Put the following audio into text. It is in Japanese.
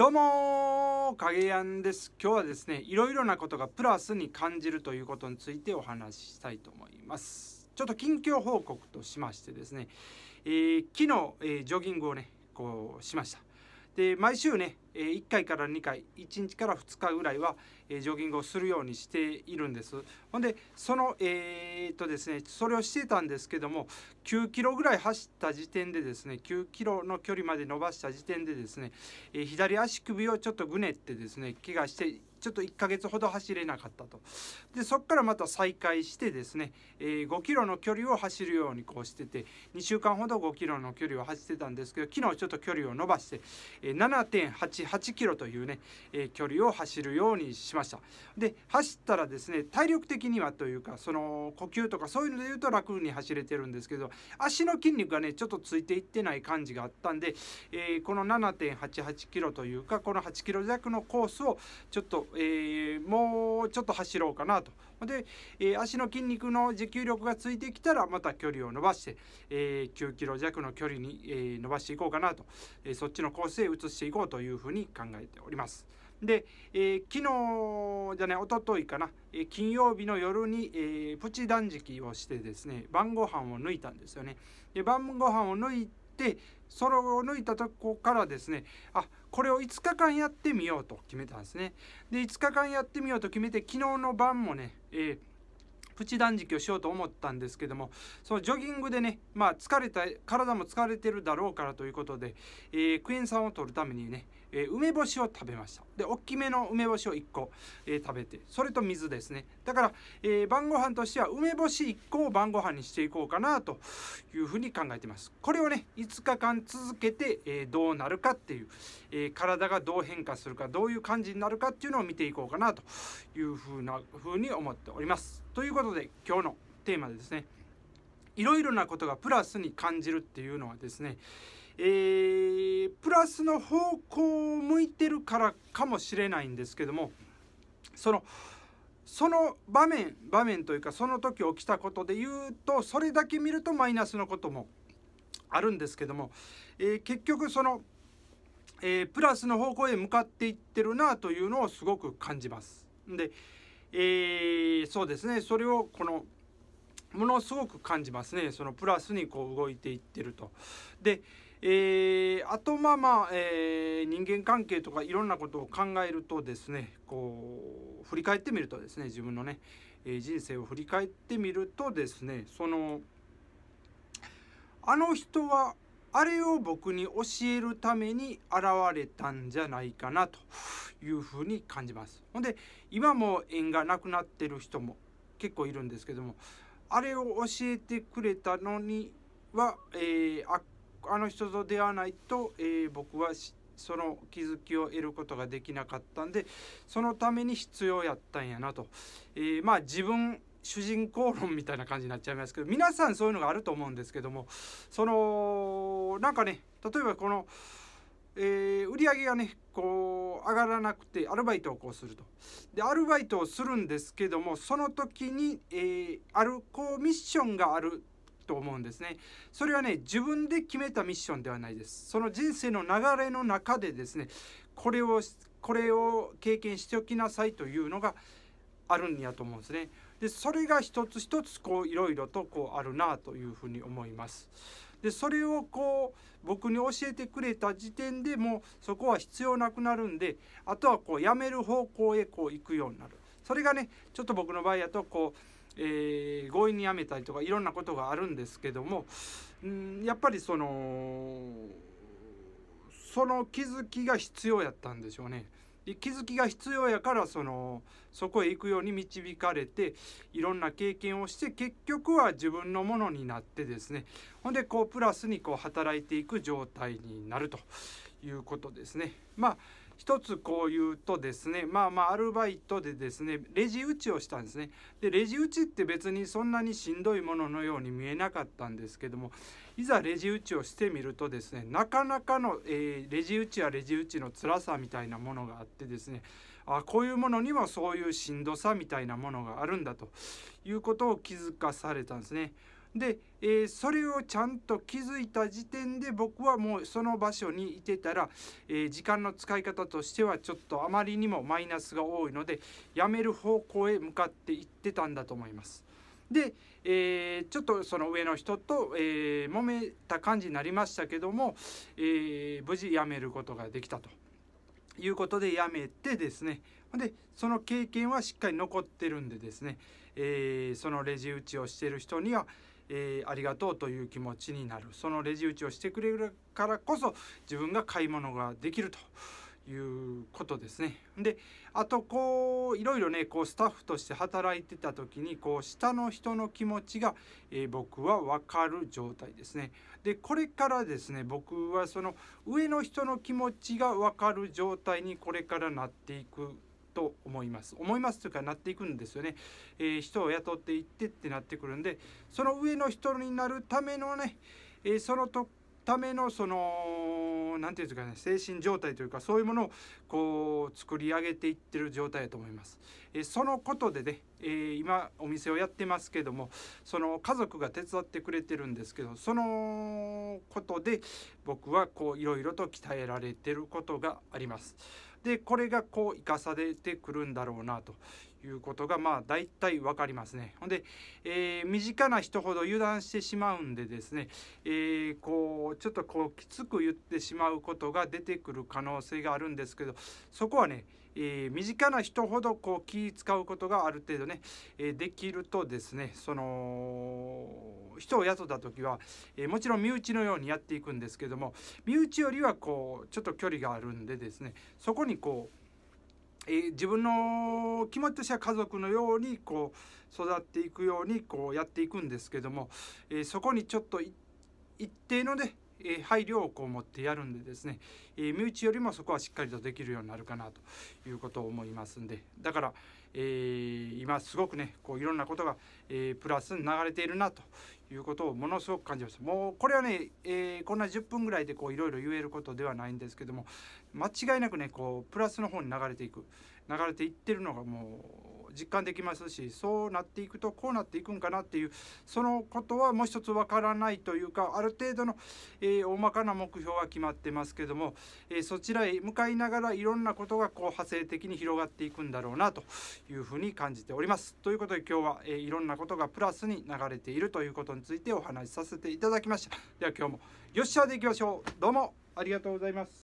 どうも影やんです今日はですねいろいろなことがプラスに感じるということについてお話ししたいと思いますちょっと近況報告としましてですね、えー、昨日、えー、ジョギングをねこうしましたで毎週ねえ1回から2回1日から2日ぐらいは、えジョギングをするようにしているんですほんでそのえー、っとですねそれをしてたんですけども9キロぐらい走った時点でですね9キロの距離まで伸ばした時点でですね、え左足首をちょっとぐねってですね怪我してちょっと1ヶ月ほど走れなかったとでそこからまた再開してですね、え5キロの距離を走るようにこうしてて2週間ほど5キロの距離を走ってたんですけど昨日ちょっと距離を伸ばして、え7.8 8キロというね、えー、距離を走るようにしましたで走ったらですね体力的にはというかその呼吸とかそういうので言うと楽に走れてるんですけど足の筋肉がねちょっとついていってない感じがあったんで、えー、この7.88キロというかこの8キロ弱のコースをちょっと、えー、もうちょっと走ろうかなとで、えー、足の筋肉の持久力がついてきたらまた距離を伸ばして、えー、9キロ弱の距離に、えー、伸ばしていこうかなと、えそっちのコースへ移していこうというふうに考えております。で、えー、昨日じゃないとといかな、えー、金曜日の夜に、えー、プチ断食をしてですね晩ご飯を抜いたんですよね。で晩ご飯を抜いってそれを抜いたとこからですねあこれを5日間やってみようと決めたんですねで5日間やってみようと決めて昨日の晩もね、えープチ断食をしようと思ったんですけどもそのジョギングでね、まあ、疲れた体も疲れてるだろうからということで、えー、クエン酸を取るためにね、えー、梅干しを食べましたで大きめの梅干しを1個、えー、食べてそれと水ですねだから、え晩ご飯としては梅干し1個を晩ご飯にしていこうかなというふうに考えてますこれをね5日間続けて、えどうなるかっていう、え体がどう変化するかどういう感じになるかっていうのを見ていこうかなというふうなふうに思っておりますということで今日のテーマでですねいろいろなことがプラスに感じるっていうのはですねえー、プラスの方向を向いてるからかもしれないんですけどもそのその場面場面というかその時起きたことで言うとそれだけ見るとマイナスのこともあるんですけども、えー、結局その、えー、プラスの方向へ向かっていってるなというのをすごく感じます。でえー、そうですねそれをこのものすごく感じますねそのプラスにこう動いていってると。でえー、あとまあまあ、えー、人間関係とかいろんなことを考えるとですねこう振り返ってみるとですね自分のね、えー、人生を振り返ってみるとですねそのあの人はあれを僕に教えるために現れたんじゃないかなというふうに感じます。ほんで今も縁がなくなってる人も結構いるんですけどもあれを教えてくれたのには、えー、ああの人と出会わないと、えー、僕はその気づきを得ることができなかったんでそのために必要やったんやなと、えー、まあ自分主人公論みたいな感じになっちゃいますけど皆さんそういうのがあると思うんですけどもそのなんかね例えばこの、えー、売り上げがねこう上がらなくてアルバイトをこうするとでアルバイトをするんですけどもその時に、えー、あるこうミッションがあると思うんですねそれはね自分で決めたミッションではないですその人生の流れの中でですねこれをこれを経験しておきなさいというのがあるんやと思うんですね。でそれが一つ一つこういろいろとこうあるなというふうに思います。でそれをこう僕に教えてくれた時点でもうそこは必要なくなるんであとはこうやめる方向へこう行くようになるそれがねちょっと僕の場合やとこう、えー、強引にやめたりとかいろんなことがあるんですけどもんやっぱりそのその気づきが必要やったんでしょうね。気づきが必要やからそのそこへ行くように導かれていろんな経験をして結局は自分のものになってですねほんでこうプラスにこう働いていく状態になるということですね。まあ一つこう言うとですねまあまあアルバイトでですねレジ打ちをしたんですねでレジ打ちって別にそんなにしんどいもののように見えなかったんですけどもいざレジ打ちをしてみるとですねなかなかの、えー、レジ打ちやレジ打ちの辛さみたいなものがあってですねあこういうものにもそういうしんどさみたいなものがあるんだということを気づかされたんですね。で、えー、それをちゃんと気づいた時点で僕はもうその場所にいてたら、えー、時間の使い方としてはちょっとあまりにもマイナスが多いのでやめる方向へ向かっていってたんだと思います。で、えー、ちょっとその上の人と、えー、揉めた感じになりましたけども、えー、無事辞めることができたということで辞めてですねでその経験はしっかり残ってるんでですね、えー、そのレジ打ちをしてる人には、えー、ありがとうという気持ちになるそのレジ打ちをしてくれるからこそ自分が買い物ができるということですね。であとこういろいろねこうスタッフとして働いてた時にこう下の人の気持ちが、えー、僕は分かる状態ですね。でこれからですね僕はその上の人の気持ちが分かる状態にこれからなっていくと思います思いますというかなっていくんですよね、えー、人を雇っていってってなってくるんでその上の人になるためのね、えー、そのとためのその何て言うんですかね精神状態というかそういうものをこう作り上げていってる状態だと思います。えー、そのことでね、えー、今お店をやってますけどもその家族が手伝ってくれてるんですけどそのことで僕はこういろいろと鍛えられてることがあります。でこれがこう生かされてくるんだろうなということがまあ大体分かりますね。ほんで、えー、身近な人ほど油断してしまうんでですね、えー、こうちょっとこうきつく言ってしまうことが出てくる可能性があるんですけどそこはねえー、身近な人ほどこう気使うことがある程度ね、えー、できるとですねその人を雇った時は、えー、もちろん身内のようにやっていくんですけども身内よりはこうちょっと距離があるんでですねそこにこうえー、自分の気持ちとしては家族のようにこう育っていくようにこうやっていくんですけども、えー、そこにちょっと一定のねえ配慮をこう持ってやるんでですね、え身内よりもそこはしっかりとできるようになるかなということを思いますんでだから、え今すごくねこういろんなことが、えプラスに流れているなということをものすごく感じますもうこれはね、えこんな10分ぐらいでこういろいろ言えることではないんですけども間違いなくねこうプラスの方に流れていく流れていってるのがもう実感できますしそうなっていくとこうなっていくんかなっていうそのことはもう一つわからないというかある程度の、えー、大まかな目標は決まってますけども、えー、そちらへ向かいながらいろんなことがこう派生的に広がっていくんだろうなというふうに感じております。ということで今日は、えー、いろんなことがプラスに流れているということについてお話しさせていただきました。では今日もよっしゃでいきましょう。どうもありがとうございます。